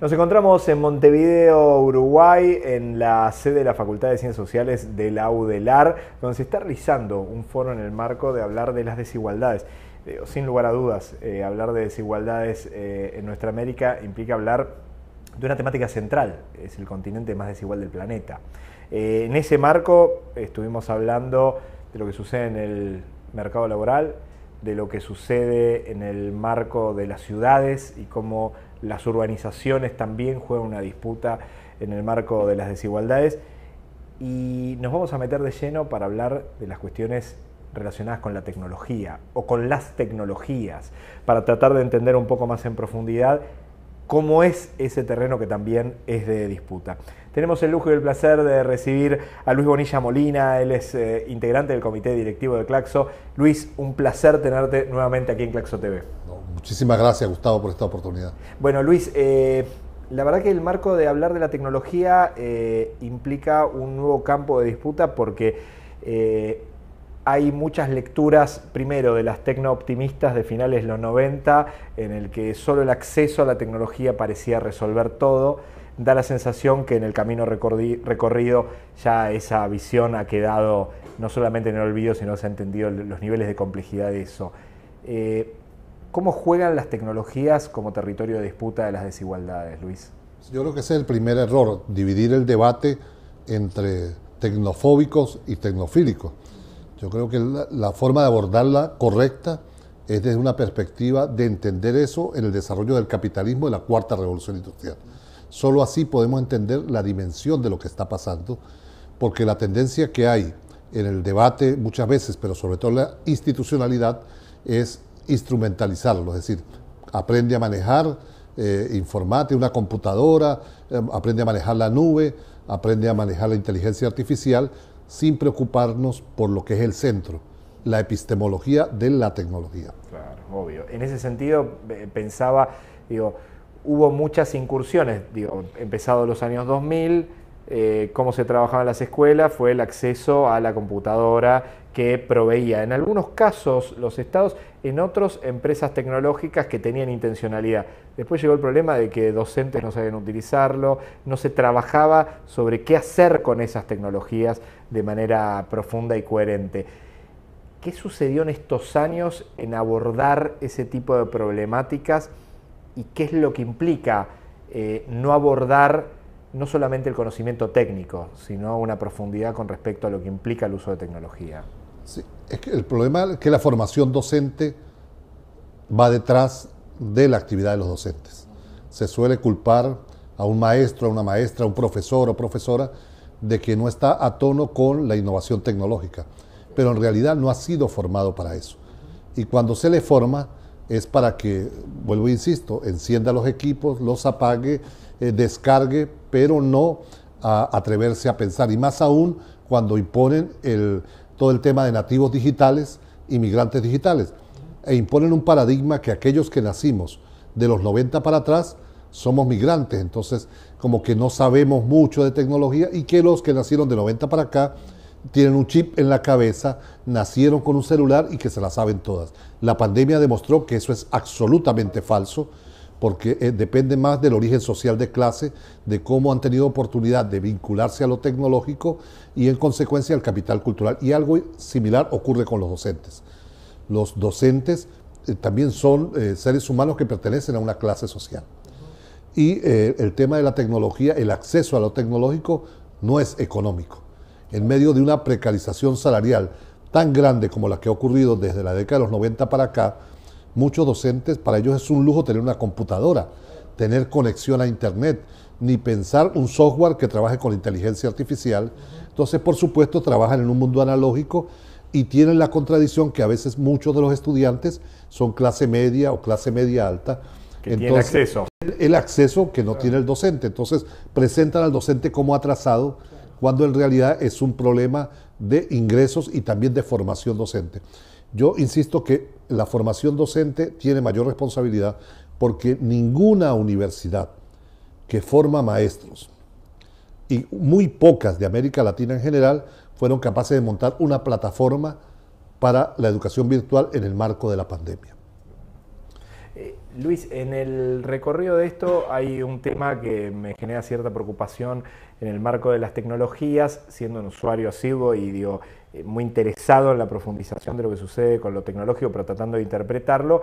Nos encontramos en Montevideo, Uruguay, en la sede de la Facultad de Ciencias Sociales de la UDELAR, donde se está realizando un foro en el marco de hablar de las desigualdades. sin lugar a dudas, eh, hablar de desigualdades eh, en nuestra América implica hablar de una temática central, es el continente más desigual del planeta. Eh, en ese marco estuvimos hablando de lo que sucede en el mercado laboral, de lo que sucede en el marco de las ciudades y cómo las urbanizaciones también juegan una disputa en el marco de las desigualdades. Y nos vamos a meter de lleno para hablar de las cuestiones relacionadas con la tecnología o con las tecnologías, para tratar de entender un poco más en profundidad cómo es ese terreno que también es de disputa. Tenemos el lujo y el placer de recibir a Luis Bonilla Molina, él es eh, integrante del comité directivo de Claxo. Luis, un placer tenerte nuevamente aquí en Claxo TV. Muchísimas gracias, Gustavo, por esta oportunidad. Bueno, Luis, eh, la verdad que el marco de hablar de la tecnología eh, implica un nuevo campo de disputa porque eh, hay muchas lecturas, primero, de las tecno de finales de los 90, en el que solo el acceso a la tecnología parecía resolver todo. Da la sensación que en el camino recorrido ya esa visión ha quedado no solamente en el olvido, sino se ha entendido los niveles de complejidad de eso. ¿Cómo juegan las tecnologías como territorio de disputa de las desigualdades, Luis? Yo creo que ese es el primer error, dividir el debate entre tecnofóbicos y tecnofílicos. Yo creo que la, forma de abordarla correcta es desde una perspectiva de entender eso en el desarrollo del capitalismo de la cuarta revolución industrial. Solo así podemos entender la dimensión de lo que está pasando, porque la tendencia que hay en el debate muchas veces, pero sobre todo en la institucionalidad, es instrumentalizarlo, es decir, aprende a manejar eh, informática, una computadora, eh, aprende a manejar la nube, aprende a manejar la inteligencia artificial sin preocuparnos por lo que es el centro, la epistemología de la tecnología. Claro, obvio. En ese sentido eh, pensaba, digo, hubo muchas incursiones, digo, empezado los años 2000, cómo se trabajaba en las escuelas fue el acceso a la computadora, que proveía en algunos casos los estados, en otros empresas tecnológicas que tenían intencionalidad. Después llegó el problema de que docentes no sabían utilizarlo, no se trabajaba sobre qué hacer con esas tecnologías de manera profunda y coherente. ¿Qué sucedió en estos años en abordar ese tipo de problemáticas y qué es lo que implica eh, no abordar no solamente el conocimiento técnico, sino una profundidad con respecto a lo que implica el uso de tecnología? es que el problema es que la formación docente va detrás de la actividad de los docentes. Se suele culpar a un maestro, a una maestra, a un profesor o profesora de que no está a tono con la innovación tecnológica, pero en realidad no ha sido formado para eso. Y cuando se le forma es para que, vuelvo e insisto, encienda los equipos, los apague, eh, descargue, pero no a atreverse a pensar. Y más aún cuando imponen el, todo el tema de nativos digitales y migrantes digitales, e imponen un paradigma que aquellos que nacimos de los 90 para atrás somos migrantes, entonces como que no sabemos mucho de tecnología y que los que nacieron de 90 para acá tienen un chip en la cabeza, nacieron con un celular y que se la saben todas. La pandemia demostró que eso es absolutamente falso porque eh, depende más del origen social de clase, de cómo han tenido oportunidad de vincularse a lo tecnológico y en consecuencia al capital cultural. Y algo similar ocurre con los docentes. Los docentes eh, también son eh, seres humanos que pertenecen a una clase social. Y el tema de la tecnología, el acceso a lo tecnológico no es económico. En medio de una precarización salarial tan grande como la que ha ocurrido desde la década de los 90 para acá, muchos docentes, para ellos es un lujo tener una computadora, tener conexión a Internet, ni pensar un software que trabaje con inteligencia artificial. Entonces, por supuesto, trabajan en un mundo analógico y tienen la contradicción que a veces muchos de los estudiantes son clase media o clase media alta. Que acceso. el, acceso que no tiene el docente. Entonces, presentan al docente como atrasado cuando en realidad es un problema de ingresos y también de formación docente. Yo insisto que la formación docente tiene mayor responsabilidad porque ninguna universidad que forma maestros y muy pocas de América Latina en general fueron capaces de montar una plataforma para la educación virtual en el marco de la pandemia. Eh, Luis, en el recorrido de esto hay un tema que me genera cierta preocupación en el marco de las tecnologías, siendo un usuario asiduo y digo, eh, muy interesado en la profundización de lo que sucede con lo tecnológico, pero tratando de interpretarlo,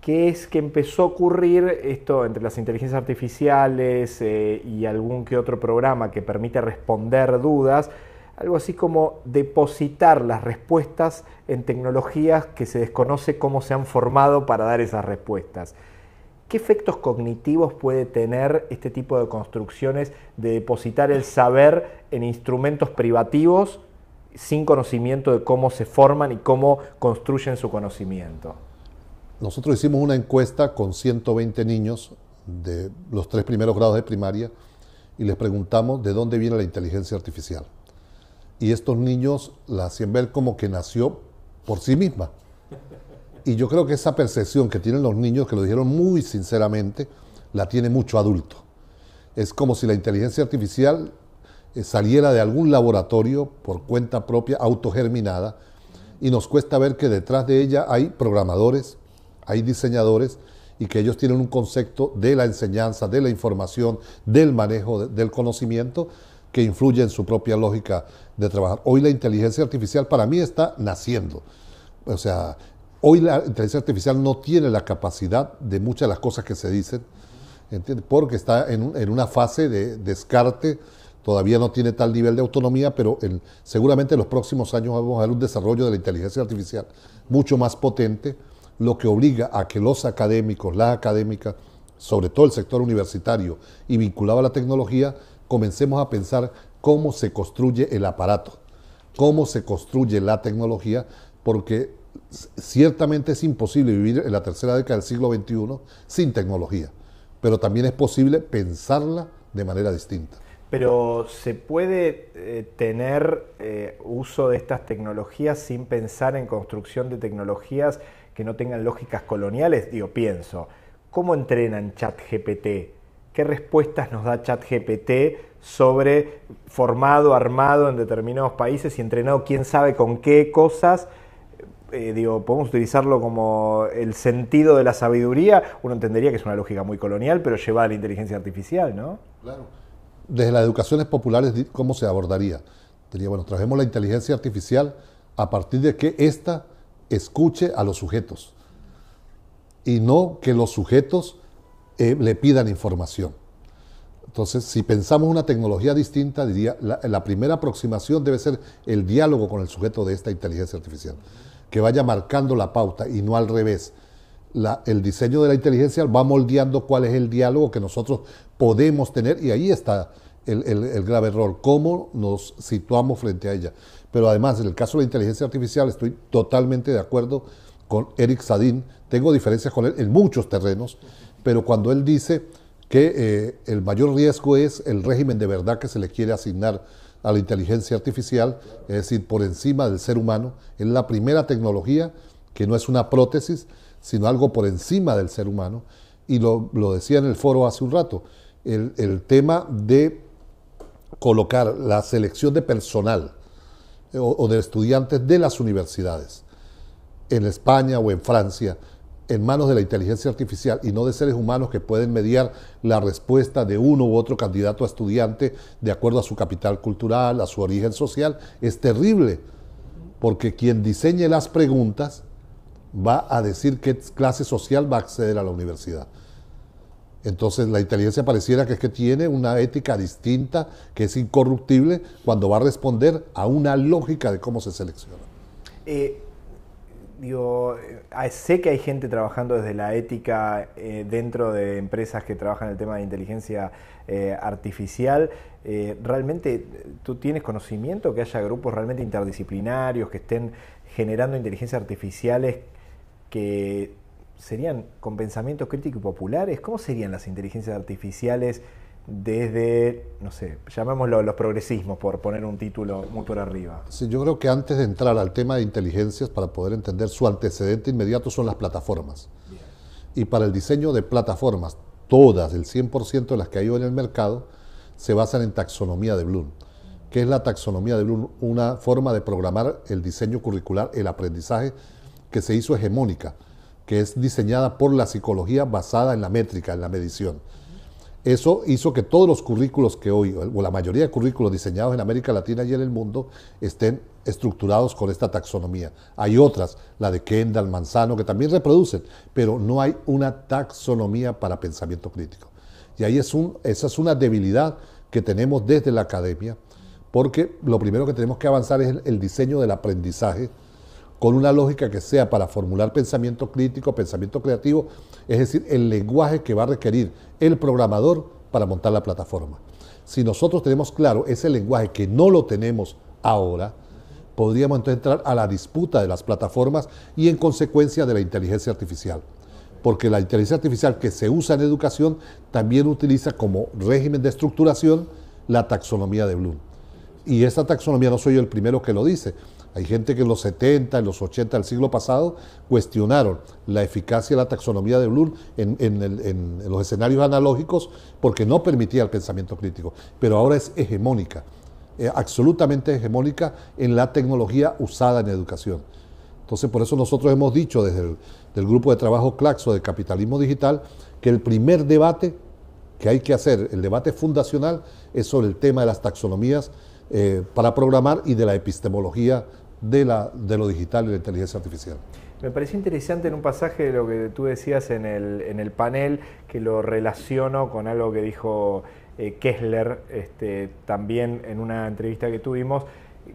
que es que empezó a ocurrir esto entre las inteligencias artificiales eh, y algún que otro programa que permite responder dudas, algo así como depositar las respuestas en tecnologías que se desconoce cómo se han formado para dar esas respuestas. ¿Qué efectos cognitivos puede tener este tipo de construcciones de depositar el saber en instrumentos privativos sin conocimiento de cómo se forman y cómo construyen su conocimiento? Nosotros hicimos una encuesta con 120 niños de los tres primeros grados de primaria y les preguntamos de dónde viene la inteligencia artificial. Y estos niños la hacían ver como que nació por sí misma. Y yo creo que esa percepción que tienen los niños, que lo dijeron muy sinceramente, la tiene mucho adulto. Es como si la inteligencia artificial eh, saliera de algún laboratorio por cuenta propia, autogerminada, y nos cuesta ver que detrás de ella hay programadores, hay diseñadores, y que ellos tienen un concepto de la enseñanza, de la información, del manejo del conocimiento que influye en su propia lógica de trabajar. Hoy la inteligencia artificial para mí está naciendo. O sea, hoy la inteligencia artificial no tiene la capacidad de muchas de las cosas que se dicen, porque está en, en una fase de descarte Todavía no tiene tal nivel de autonomía, pero seguramente en los próximos años vamos a ver un desarrollo de la inteligencia artificial mucho más potente, lo que obliga a que los académicos, las académicas, sobre todo el sector universitario y vinculado a la tecnología, comencemos a pensar cómo se construye el aparato, cómo se construye la tecnología, porque ciertamente es imposible vivir en la tercera década del siglo XXI sin tecnología, pero también es posible pensarla de manera distinta. Pero ¿se puede eh, tener eh, uso de estas tecnologías sin pensar en construcción de tecnologías que no tengan lógicas coloniales? Digo, pienso, ¿cómo entrenan ChatGPT? ¿Qué respuestas nos da ChatGPT sobre formado, armado en determinados países y entrenado quién sabe con qué cosas? Eh, digo, podemos utilizarlo como el sentido de la sabiduría. Uno entendería que es una lógica muy colonial, pero lleva a la inteligencia artificial, ¿no? Claro desde las educaciones populares, ¿cómo se abordaría? Diría, bueno, trajemos la inteligencia artificial a partir de que ésta escuche a los sujetos y no que los sujetos eh, le pidan información. Entonces, si pensamos una tecnología distinta, diría, la, la, primera aproximación debe ser el diálogo con el sujeto de esta inteligencia artificial, que vaya marcando la pauta y no al revés, el diseño de la inteligencia va moldeando cuál es el diálogo que nosotros podemos tener y ahí está el, grave error, cómo nos situamos frente a ella. Pero además, en el caso de la inteligencia artificial, estoy totalmente de acuerdo con Eric Sadin, tengo diferencias con él en muchos terrenos, pero cuando él dice que eh, el mayor riesgo es el régimen de verdad que se le quiere asignar a la inteligencia artificial, es decir, por encima del ser humano, es la primera tecnología que no es una prótesis, sino algo por encima del ser humano. Y lo, lo decía en el foro hace un rato, el, el, tema de colocar la selección de personal eh, o, de estudiantes de las universidades en España o en Francia en manos de la inteligencia artificial y no de seres humanos que pueden mediar la respuesta de uno u otro candidato a estudiante de acuerdo a su capital cultural, a su origen social, es terrible, porque quien diseñe las preguntas va a decir qué clase social va a acceder a la universidad. Entonces la inteligencia pareciera que es que tiene una ética distinta, que es incorruptible, cuando va a responder a una lógica de cómo se selecciona. Eh, digo, eh, sé que hay gente trabajando desde la ética eh, dentro de empresas que trabajan el tema de inteligencia artificial. ¿Realmente tú tienes conocimiento que haya grupos realmente interdisciplinarios que estén generando inteligencias artificiales que serían con pensamientos críticos y populares? ¿Cómo serían las inteligencias artificiales desde, no sé, llamémoslo los progresismos, por poner un título muy por arriba? Sí, yo creo que antes de entrar al tema de inteligencias, para poder entender su antecedente inmediato, son las plataformas. Y para el diseño de plataformas, todas, el 100% de las que hay hoy en el mercado, se basan en taxonomía de Bloom. ¿Qué es la taxonomía de Bloom? Una forma de programar el diseño curricular, el aprendizaje que se hizo hegemónica, que es diseñada por la psicología basada en la métrica, en la medición. Eso hizo que todos los currículos que hoy, o la mayoría de currículos diseñados en América Latina y en el mundo, estén estructurados con esta taxonomía. Hay otras, la de Kendall, Manzano, que también reproducen, pero no hay una taxonomía para pensamiento crítico. Y ahí es un, esa es una debilidad que tenemos desde la academia, porque lo primero que tenemos que avanzar es el diseño del aprendizaje con una lógica que sea para formular pensamiento crítico, pensamiento creativo, es decir, el lenguaje que va a requerir el programador para montar la plataforma. Si nosotros tenemos claro ese lenguaje que no lo tenemos ahora, podríamos entonces entrar a la disputa de las plataformas y en consecuencia de la inteligencia artificial. Porque la inteligencia artificial que se usa en educación también utiliza como régimen de estructuración la taxonomía de Bloom. Y esa taxonomía no soy yo el primero que lo dice. Hay gente que en los 70, en los 80 del siglo pasado cuestionaron la eficacia de la taxonomía de Bloom en, los escenarios analógicos porque no permitía el pensamiento crítico, pero ahora es hegemónica, eh, absolutamente hegemónica en la tecnología usada en educación. Entonces, por eso nosotros hemos dicho desde el grupo de trabajo Claxo de Capitalismo Digital que el primer debate que hay que hacer, el debate fundacional, es sobre el tema de las taxonomías eh, para programar y de la epistemología de, lo digital y la inteligencia artificial. Me pareció interesante en un pasaje de lo que tú decías en el, en el panel, que lo relaciono con algo que dijo eh, Kessler este, también en una entrevista que tuvimos,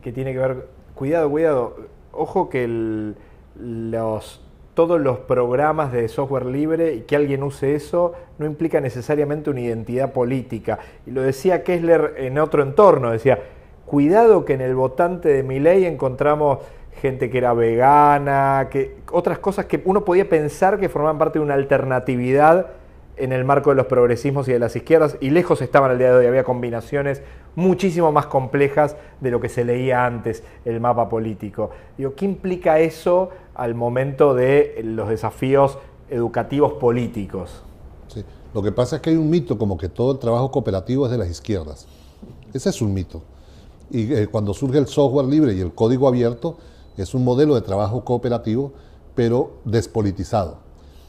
que tiene que ver, cuidado, cuidado, ojo que los, todos los programas de software libre y que alguien use eso no implica necesariamente una identidad política. Y lo decía Kessler en otro entorno, decía, Cuidado que en el votante de mi ley encontramos gente que era vegana, que otras cosas que uno podía pensar que formaban parte de una alternatividad en el marco de los progresismos y de las izquierdas, y lejos estaban al día de hoy, había combinaciones muchísimo más complejas de lo que se leía antes el mapa político. Digo, ¿qué implica eso al momento de los desafíos educativos políticos? Lo que pasa es que hay un mito como que todo el trabajo cooperativo es de las izquierdas. Ese es un mito. Y eh, cuando surge el software libre y el código abierto, es un modelo de trabajo cooperativo, pero despolitizado,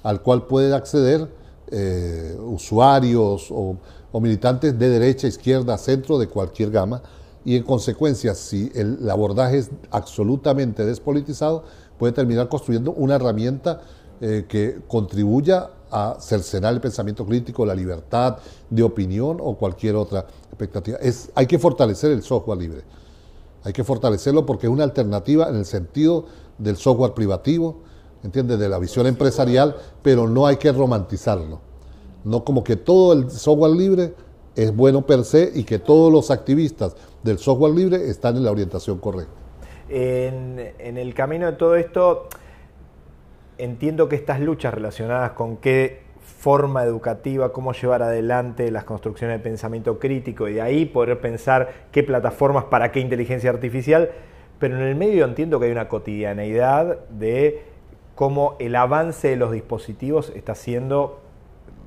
al cual pueden acceder eh, usuarios o, militantes de derecha, izquierda, centro, de cualquier gama. Y en consecuencia, si el, abordaje es absolutamente despolitizado, puede terminar construyendo una herramienta eh, que contribuya a cercenar el pensamiento crítico, la libertad de opinión o cualquier otra es, hay que fortalecer el software libre. Hay que fortalecerlo porque es una alternativa en el sentido del software privativo, ¿entiendes? De la visión empresarial, pero no hay que romantizarlo. No como que todo el software libre es bueno per se y que todos los activistas del software libre están en la orientación correcta. En, en el camino de todo esto, entiendo que estas luchas relacionadas con qué forma educativa, cómo llevar adelante las construcciones de pensamiento crítico y de ahí poder pensar qué plataformas para qué inteligencia artificial, pero en el medio entiendo que hay una cotidianeidad de cómo el avance de los dispositivos está siendo,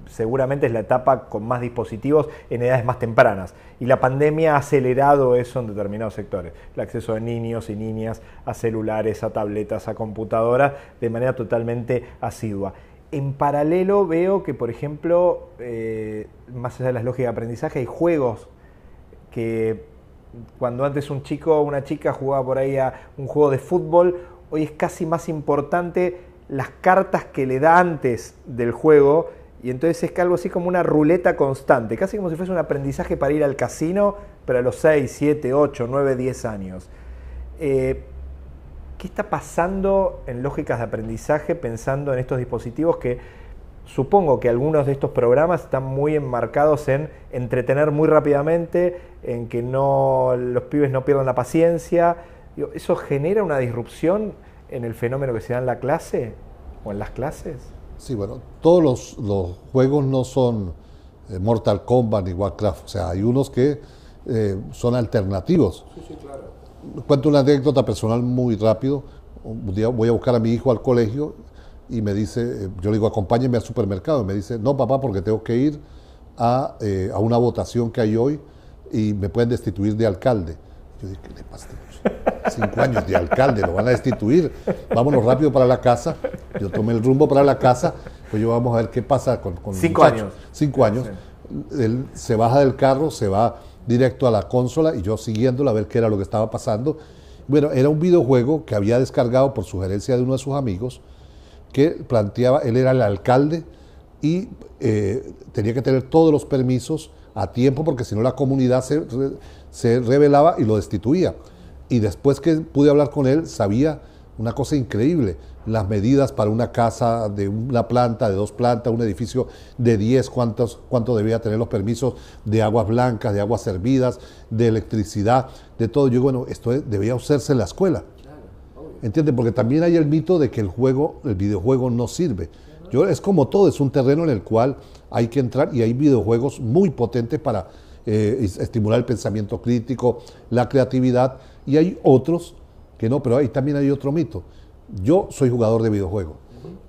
seguramente es la etapa con más dispositivos en edades más tempranas. Y la pandemia ha acelerado eso en determinados sectores. El acceso de niños y niñas a celulares, a tabletas, a computadoras, de manera totalmente asidua en paralelo veo que, por ejemplo, eh, más allá de las lógicas de aprendizaje, hay juegos que cuando antes un chico o una chica jugaba por ahí a un juego de fútbol, hoy es casi más importante las cartas que le da antes del juego. Y entonces es algo así como una ruleta constante, casi como si fuese un aprendizaje para ir al casino, pero a los 6, 7, 8, 9, 10 años. Eh, ¿Qué está pasando en lógicas de aprendizaje pensando en estos dispositivos que supongo que algunos de estos programas están muy enmarcados en entretener muy rápidamente, en que no, los pibes no pierdan la paciencia? ¿Eso genera una disrupción en el fenómeno que se da en la clase o en las clases? Sí, bueno, todos los, juegos no son eh, Mortal Kombat ni Warcraft, o sea, hay unos que eh, son alternativos. Sí, sí, claro cuento una anécdota personal muy rápido. Un día voy a buscar a mi hijo al colegio y me dice, eh, yo le digo, acompáñeme al supermercado. Y me dice, no, papá, porque tengo que ir eh, a, una votación que hay hoy y me pueden destituir de alcalde. Yo dije, ¿qué le pasa? Cinco años de alcalde, lo van a destituir. Vámonos rápido para la casa. Yo tomé el rumbo para la casa. Pues yo vamos a ver qué pasa con... con Cinco años. Cinco años. Él se baja del carro, se va directo a la consola y yo siguiéndola a ver qué era lo que estaba pasando. Bueno, era un videojuego que había descargado por sugerencia de uno de sus amigos que planteaba, él era el alcalde y eh, tenía que tener todos los permisos a tiempo porque si no la comunidad se, se revelaba y lo destituía. Y después que pude hablar con él, sabía una cosa increíble las medidas para una casa de una planta, de dos plantas, un edificio de 10, cuántos, cuánto debía tener los permisos de aguas blancas, de aguas servidas, de electricidad, de todo. Yo bueno, esto debía usarse en la escuela. ¿Entiendes? Porque también hay el mito de que el juego, el videojuego no sirve. Yo, es como todo, es un terreno en el cual hay que entrar y hay videojuegos muy potentes para eh, estimular el pensamiento crítico, la creatividad, y hay otros que no, pero ahí también hay otro mito yo soy jugador de videojuegos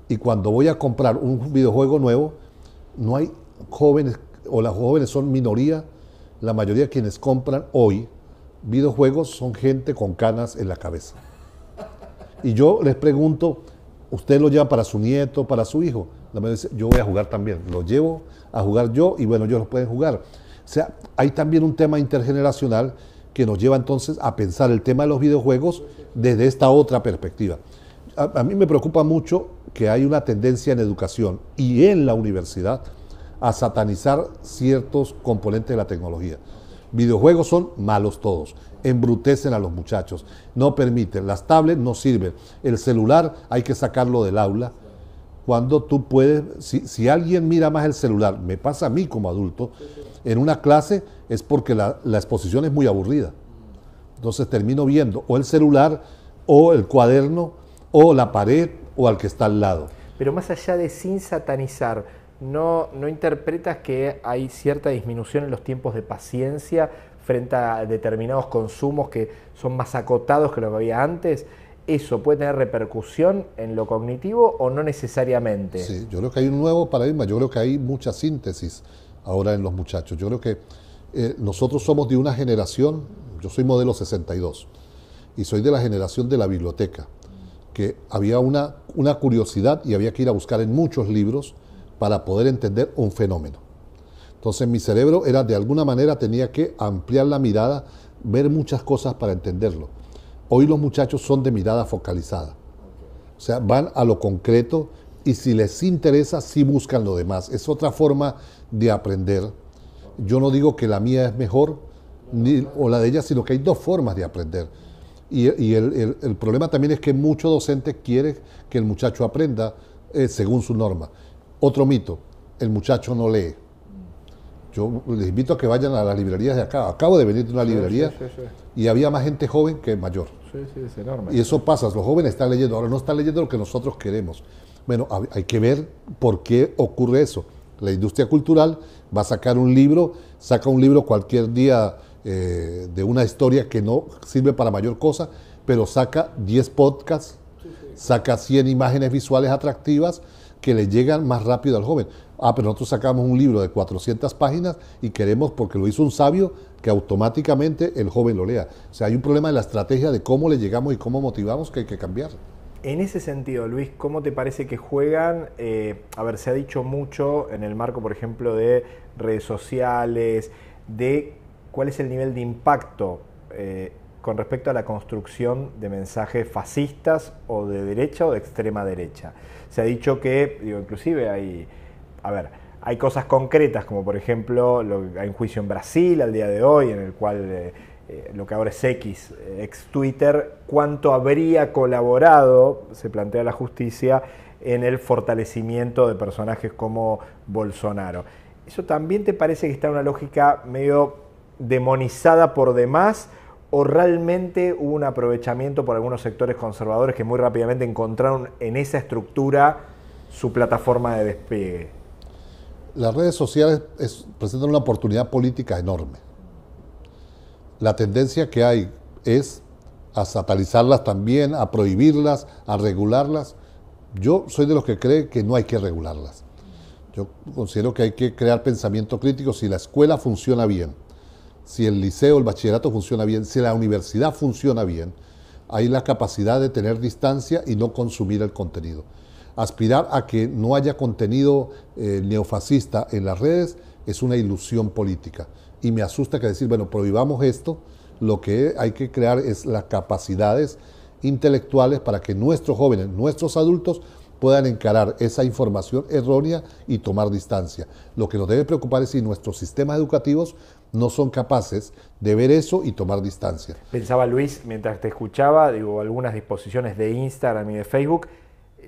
y cuando voy a comprar un videojuego nuevo, no hay jóvenes, o las jóvenes son minoría, la mayoría de quienes compran hoy videojuegos son gente con canas en la cabeza. Y yo les pregunto, usted lo lleva para su nieto, para su hijo. dice, yo voy a jugar también. Lo llevo a jugar yo y bueno, ellos lo pueden jugar. O sea, hay también un tema intergeneracional que nos lleva entonces a pensar el tema de los videojuegos desde esta otra perspectiva a, mí me preocupa mucho que hay una tendencia en educación y en la universidad a satanizar ciertos componentes de la tecnología. Videojuegos son malos todos, embrutecen a los muchachos, no permiten, las tablets no sirven, el celular hay que sacarlo del aula. Cuando tú puedes, si, alguien mira más el celular, me pasa a mí como adulto, en una clase es porque la, la exposición es muy aburrida. Entonces termino viendo o el celular o el cuaderno o la pared o al que está al lado. Pero más allá de sin satanizar, ¿no, no interpretas que hay cierta disminución en los tiempos de paciencia frente a determinados consumos que son más acotados que lo que había antes? ¿Eso puede tener repercusión en lo cognitivo o no necesariamente? Sí, yo creo que hay un nuevo paradigma, yo creo que hay mucha síntesis ahora en los muchachos. Yo creo que eh, nosotros somos de una generación, yo soy modelo 62, y soy de la generación de la biblioteca que había una, curiosidad y había que ir a buscar en muchos libros para poder entender un fenómeno. Entonces mi cerebro era de alguna manera tenía que ampliar la mirada, ver muchas cosas para entenderlo. Hoy los muchachos son de mirada focalizada. O sea, van a lo concreto y si les interesa, sí buscan lo demás. Es otra forma de aprender. Yo no digo que la mía es mejor ni, o la de ella, sino que hay dos formas de aprender. Y, el, problema también es que muchos docentes quieren que el muchacho aprenda eh, según su norma. Otro mito, el muchacho no lee. Yo les invito a que vayan a las librerías de acá. Acabo de venir de una librería y había más gente joven que mayor. Sí, sí, es enorme. Y eso pasa, los jóvenes están leyendo, ahora no están leyendo lo que nosotros queremos. Bueno, hay que ver por qué ocurre eso. La industria cultural va a sacar un libro, saca un libro cualquier día eh, de una historia que no sirve para mayor cosa, pero saca 10 podcasts, saca 100 imágenes visuales atractivas que le llegan más rápido al joven. Ah, pero nosotros sacamos un libro de 400 páginas y queremos, porque lo hizo un sabio, que automáticamente el joven lo lea. O sea, hay un problema de la estrategia de cómo le llegamos y cómo motivamos que hay que cambiar. En ese sentido, Luis, ¿cómo te parece que juegan? Eh, a ver, se ha dicho mucho en el marco, por ejemplo, de redes sociales, de cuál es el nivel de impacto eh, con respecto a la construcción de mensajes fascistas o de derecha o de extrema derecha. Se ha dicho que, digo, inclusive hay, a ver, hay cosas concretas, como por ejemplo, hay un juicio en Brasil al día de hoy, en el cual eh, eh, lo que ahora es X, ex Twitter, cuánto habría colaborado, se plantea la justicia, en el fortalecimiento de personajes como Bolsonaro. ¿Eso también te parece que está en una lógica medio demonizada por demás o realmente hubo un aprovechamiento por algunos sectores conservadores que muy rápidamente encontraron en esa estructura su plataforma de despegue? Las redes sociales presentan una oportunidad política enorme. La tendencia que hay es a satalizarlas también, a prohibirlas, a regularlas. Yo soy de los que cree que no hay que regularlas. Yo considero que hay que crear pensamiento crítico. Si la escuela funciona bien, si el liceo, el bachillerato funciona bien, si la universidad funciona bien, hay la capacidad de tener distancia y no consumir el contenido. Aspirar a que no haya contenido eh, neofascista en las redes es una ilusión política. Y me asusta que decir, bueno, prohibamos esto, lo que hay que crear es las capacidades intelectuales para que nuestros jóvenes, nuestros adultos, puedan encarar esa información errónea y tomar distancia. Lo que nos debe preocupar es si nuestros sistemas educativos no son capaces de ver eso y tomar distancia. Pensaba Luis, mientras te escuchaba, digo, algunas disposiciones de Instagram y de Facebook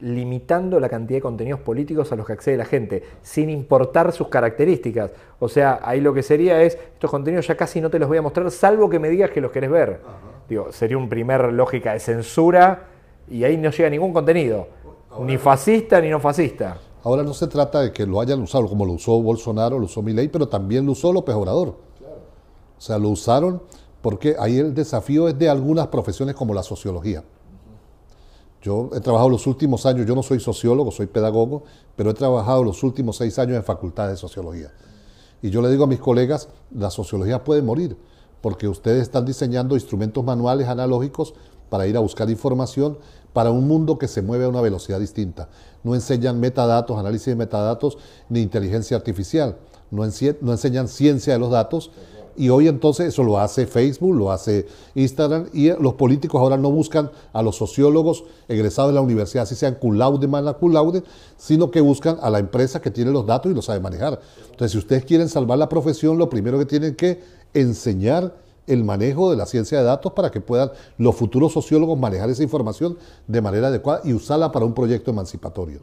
limitando la cantidad de contenidos políticos a los que accede la gente, sin importar sus características. O sea, ahí lo que sería es, estos contenidos ya casi no te los voy a mostrar, salvo que me digas que los querés ver. Digo, sería un primer lógica de censura y ahí no llega ningún contenido ni fascista ni no fascista. Ahora no se trata de que lo hayan usado como lo usó Bolsonaro, lo usó Milei, pero también lo usó López Obrador. O sea, lo usaron porque ahí el desafío es de algunas profesiones como la sociología. Yo he trabajado los últimos años, yo no soy sociólogo, soy pedagogo, pero he trabajado los últimos seis años en facultades de sociología. Y yo le digo a mis colegas, la sociología puede morir, porque ustedes están diseñando instrumentos manuales analógicos para ir a buscar información para un mundo que se mueve a una velocidad distinta. No enseñan metadatos, análisis de metadatos, ni inteligencia artificial. No, enseñan ciencia de los datos. Y hoy entonces eso lo hace Facebook, lo hace Instagram y los políticos ahora no buscan a los sociólogos egresados de la universidad, así sean cum más la sino que buscan a la empresa que tiene los datos y los sabe manejar. Entonces, si ustedes quieren salvar la profesión, lo primero que tienen que enseñar el manejo de la ciencia de datos para que puedan los futuros sociólogos manejar esa información de manera adecuada y usarla para un proyecto emancipatorio.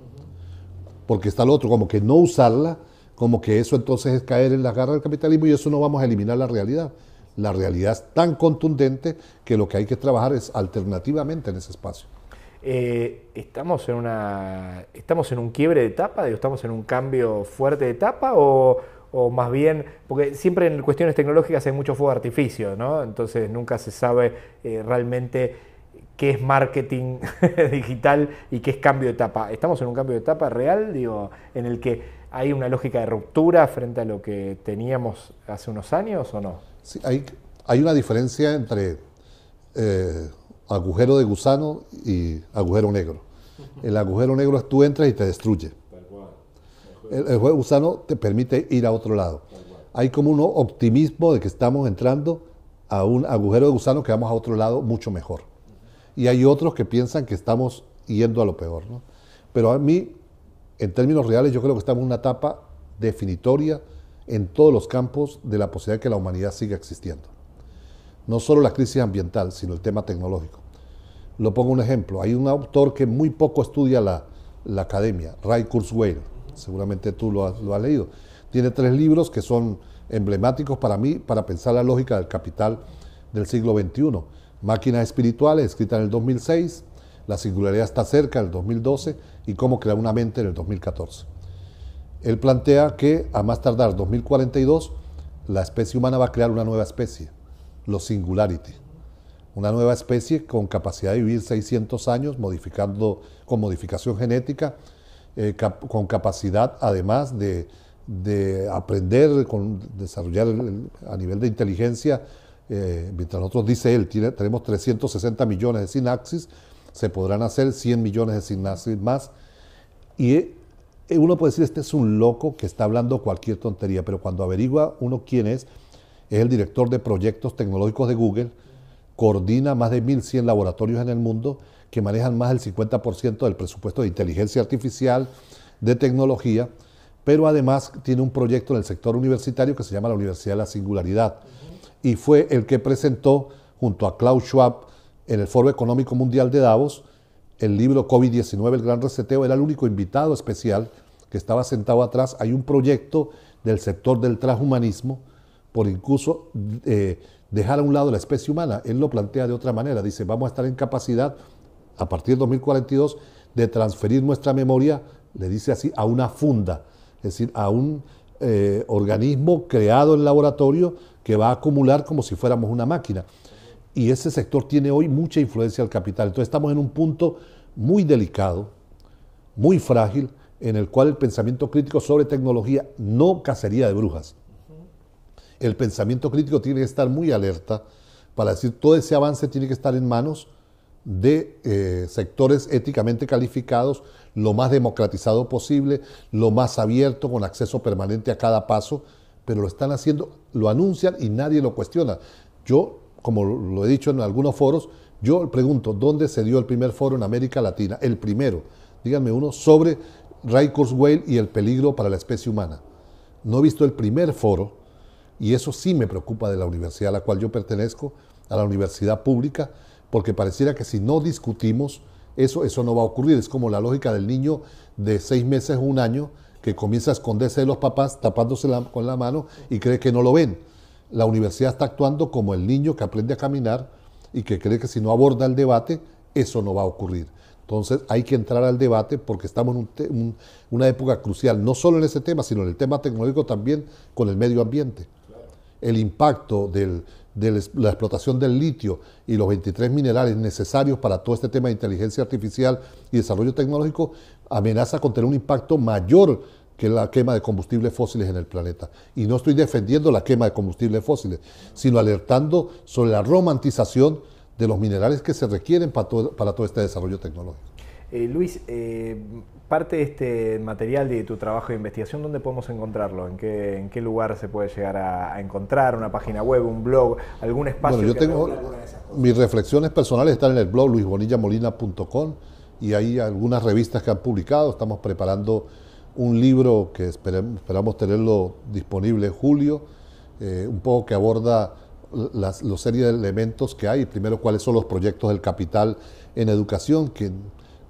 Porque está lo otro, como que no usarla, como que eso entonces es caer en las garras del capitalismo y eso no vamos a eliminar la realidad. La realidad es tan contundente que lo que hay que trabajar es alternativamente en ese espacio. Eh, ¿estamos, en una, ¿Estamos en un quiebre de etapa? ¿Estamos en un cambio fuerte de etapa? ¿O, o más bien, porque siempre en cuestiones tecnológicas hay mucho fuego de artificio, ¿no? Entonces nunca se sabe eh, realmente qué es marketing digital y qué es cambio de etapa. ¿Estamos en un cambio de etapa real, digo, en el que hay una lógica de ruptura frente a lo que teníamos hace unos años o no? Sí, hay, hay una diferencia entre eh, agujero de gusano y agujero negro. El agujero negro es tú entras y te destruye el, el de gusano te permite ir a otro lado. Hay como un optimismo de que estamos entrando a un agujero de gusano que vamos a otro lado mucho mejor. Y hay otros que piensan que estamos yendo a lo peor. Pero a mí, en términos reales, yo creo que estamos en una etapa definitoria en todos los campos de la posibilidad de que la humanidad siga existiendo. No solo la crisis ambiental, sino el tema tecnológico. Lo pongo un ejemplo. Hay un autor que muy poco estudia la, la academia, Ray Kurzweil, seguramente tú lo has, leído. Tiene tres libros que son emblemáticos para mí para pensar la lógica del capital del siglo XXI. Máquinas espirituales, escrita en el 2006, La singularidad está cerca, en el 2012, y Cómo crear una mente en el 2014. Él plantea que a más tardar 2042, la especie humana va a crear una nueva especie, los singularity. Una nueva especie con capacidad de vivir 600 años modificando, con modificación genética eh, con capacidad además de, de aprender, con, desarrollar a nivel de inteligencia, eh, mientras nosotros, dice él, tenemos 360 millones de sinapsis, se podrán hacer 100 millones de sinapsis más. Y eh, uno puede decir, este es un loco que está hablando cualquier tontería, pero cuando averigua uno quién es, es el director de proyectos tecnológicos de Google, coordina más de 1.100 laboratorios en el mundo que manejan más del 50% del presupuesto de inteligencia artificial, de tecnología, pero además tiene un proyecto en el sector universitario que se llama la Universidad de la Singularidad. Y fue el que presentó junto a Klaus Schwab en el Foro Económico Mundial de Davos el libro COVID-19, el gran receteo, Era el único invitado especial que estaba sentado atrás. Hay un proyecto del sector del transhumanismo por incluso eh, dejar a un lado la especie humana. Él lo plantea de otra manera. Dice, vamos a estar en capacidad a partir de 2042 de transferir nuestra memoria, le dice así, a una funda, es decir, a un eh, organismo creado en laboratorio que va a acumular como si fuéramos una máquina. Y ese sector tiene hoy mucha influencia al capital. Entonces estamos en un punto muy delicado, muy frágil, en el cual el pensamiento crítico sobre tecnología, no cacería de brujas, el pensamiento crítico tiene que estar muy alerta para decir todo ese avance tiene que estar en manos de eh, sectores éticamente calificados, lo más democratizado posible, lo más abierto, con acceso permanente a cada paso, pero lo están haciendo, lo anuncian y nadie lo cuestiona. Yo, como lo he dicho en algunos foros, yo pregunto, ¿dónde se dio el primer foro en América Latina? El primero, díganme uno, sobre Ray Kurzweil y el peligro para la especie humana. No he visto el primer foro, y eso sí me preocupa de la universidad a la cual yo pertenezco, a la universidad pública, porque pareciera que si no discutimos, eso, eso no va a ocurrir. Es como la lógica del niño de seis meses o un año que comienza a esconderse de los papás tapándose con la mano y cree que no lo ven. La universidad está actuando como el niño que aprende a caminar y que cree que si no aborda el debate, eso no va a ocurrir. Entonces hay que entrar al debate porque estamos en una época crucial, no solo en ese tema, sino en el tema tecnológico también con el medio ambiente el impacto de la explotación del litio y los 23 minerales necesarios para todo este tema de inteligencia artificial y desarrollo tecnológico amenaza con tener un impacto mayor que la quema de combustibles fósiles en el planeta. Y no estoy defendiendo la quema de combustibles fósiles, sino alertando sobre la romantización de los minerales que se requieren para todo, para todo este desarrollo tecnológico. Eh, Luis, eh, parte de este material de tu trabajo de investigación, ¿dónde podemos encontrarlo? ¿En qué, lugar se puede llegar a, encontrar? ¿Una página web, un blog, algún espacio? Bueno, yo tengo, mis reflexiones personales están en el blog luisbonillamolina.com y hay algunas revistas que han publicado. Estamos preparando un libro que esperamos tenerlo disponible en julio, eh, un poco que aborda las, los serie de elementos que hay. Primero, cuáles son los proyectos del capital en educación, que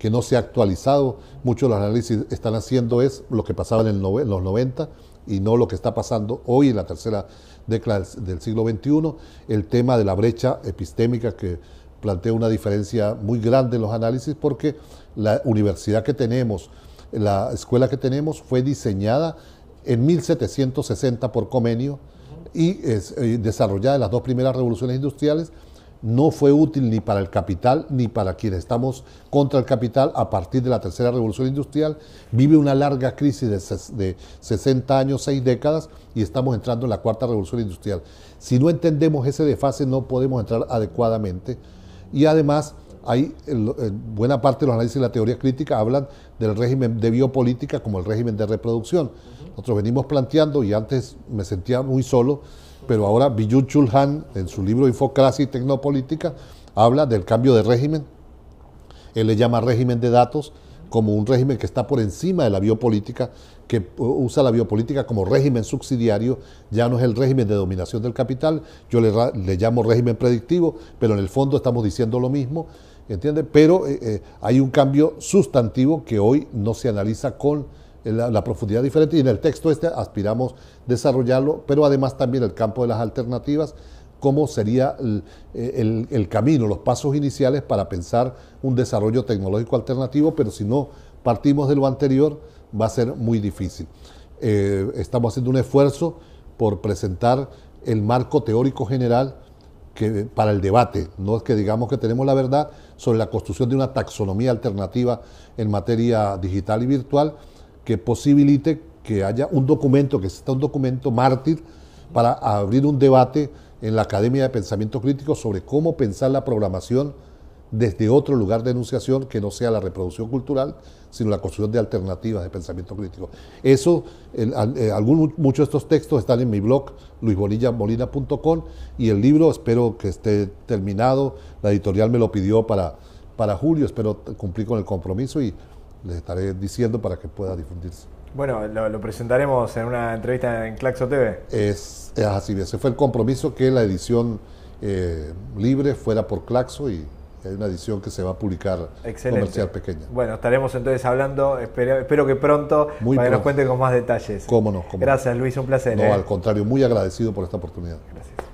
que no se ha actualizado. Muchos de los análisis están haciendo es lo que pasaba en, los 90 y no lo que está pasando hoy en la tercera década del siglo XXI. El tema de la brecha epistémica que plantea una diferencia muy grande en los análisis porque la universidad que tenemos, la escuela que tenemos fue diseñada en 1760 por Comenio y eh, desarrollada en las dos primeras revoluciones industriales no fue útil ni para el capital ni para quienes estamos contra el capital a partir de la tercera revolución industrial. Vive una larga crisis de, 60 años, 6 décadas y estamos entrando en la cuarta revolución industrial. Si no entendemos ese desfase no podemos entrar adecuadamente y además hay buena parte de los análisis de la teoría crítica hablan del régimen de biopolítica como el régimen de reproducción nosotros venimos planteando, y antes me sentía muy solo, pero ahora Biyun Chulhan, en su libro Infocracia y Tecnopolítica, habla del cambio de régimen. Él le llama régimen de datos como un régimen que está por encima de la biopolítica, que usa la biopolítica como régimen subsidiario, ya no es el régimen de dominación del capital, yo le, llamo régimen predictivo, pero en el fondo estamos diciendo lo mismo, ¿entiendes? Pero eh, eh, hay un cambio sustantivo que hoy no se analiza con la, profundidad diferente. Y en el texto este aspiramos desarrollarlo, pero además también el campo de las alternativas, cómo sería eh, el, camino, los pasos iniciales para pensar un desarrollo tecnológico alternativo, pero si no partimos de lo anterior, va a ser muy difícil. Eh, estamos haciendo un esfuerzo por presentar el marco teórico general que, para el debate. No es que digamos que tenemos la verdad sobre la construcción de una taxonomía alternativa en materia digital y virtual, que posibilite que haya un documento, que exista un documento mártir para abrir un debate en la Academia de Pensamiento Crítico sobre cómo pensar la programación desde otro lugar de enunciación que no sea la reproducción cultural, sino la construcción de alternativas de pensamiento crítico. Eso, eh, muchos de estos textos están en mi blog, luisbonillamolina.com, y el libro espero que esté terminado. La editorial me lo pidió para, para julio, espero cumplir con el compromiso y les estaré diciendo para que pueda difundirse. Bueno, lo, presentaremos en una entrevista en Claxo TV. Es, así, ese fue el compromiso que la edición eh, libre fuera por Claxo y es una edición que se va a publicar comercial pequeña. Bueno, estaremos entonces hablando, espero, que pronto para nos cuente con más detalles. Cómo no. Cómo Gracias Luis, un placer. No, ¿eh? al contrario, muy agradecido por esta oportunidad. Gracias.